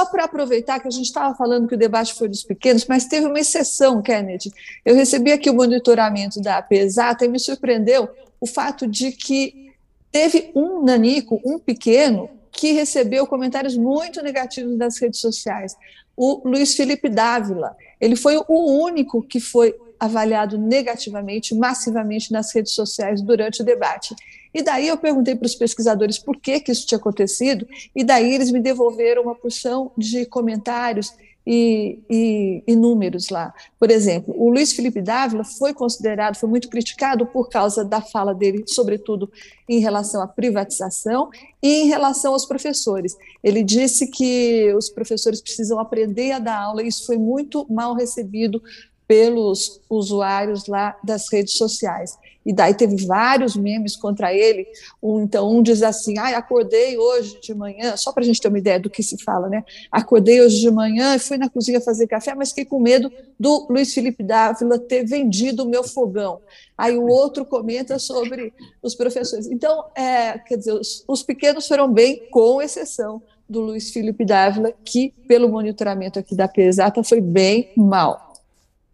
só para aproveitar que a gente estava falando que o debate foi dos pequenos, mas teve uma exceção, Kennedy. Eu recebi aqui o monitoramento da Pesata e me surpreendeu o fato de que teve um nanico, um pequeno, que recebeu comentários muito negativos das redes sociais. O Luiz Felipe Dávila, ele foi o único que foi avaliado negativamente, massivamente nas redes sociais durante o debate. E daí eu perguntei para os pesquisadores por que, que isso tinha acontecido, e daí eles me devolveram uma porção de comentários e, e, e, números lá. Por exemplo, o Luiz Felipe Dávila foi considerado, foi muito criticado por causa da fala dele, sobretudo em relação à privatização e em relação aos professores. Ele disse que os professores precisam aprender a dar aula, e isso foi muito mal recebido pelos usuários lá das redes sociais. E daí teve vários memes contra ele. Um, então, um diz assim: ah, acordei hoje de manhã, só para a gente ter uma ideia do que se fala, né? Acordei hoje de manhã e fui na cozinha fazer café, mas fiquei com medo do Luiz Felipe Dávila ter vendido o meu fogão. Aí o outro comenta sobre os professores. Então, é, quer dizer, os, os pequenos foram bem, com exceção do Luiz Felipe Dávila, que, pelo monitoramento aqui da PESATA, foi bem mal.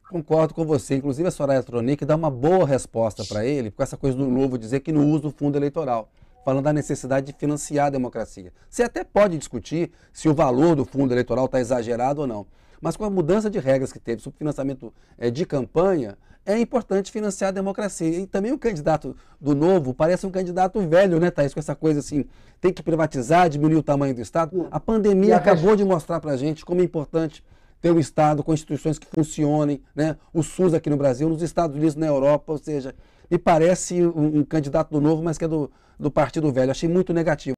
Concordo com você. Inclusive, a Soraya Tronic dá uma boa resposta para ele, com essa coisa do novo dizer que não usa o fundo eleitoral, falando da necessidade de financiar a democracia. Você até pode discutir se o valor do fundo eleitoral está exagerado ou não. Mas com a mudança de regras que teve sobre financiamento é, de campanha, é importante financiar a democracia. E também o candidato do novo parece um candidato velho, né, Thaís? Com essa coisa assim, tem que privatizar, diminuir o tamanho do Estado. A pandemia acabou de mostrar para a gente como é importante ter um Estado com instituições que funcionem, né? o SUS aqui no Brasil, nos Estados Unidos, na Europa, ou seja, me parece um, um candidato do novo, mas que é do, do Partido Velho. Achei muito negativo.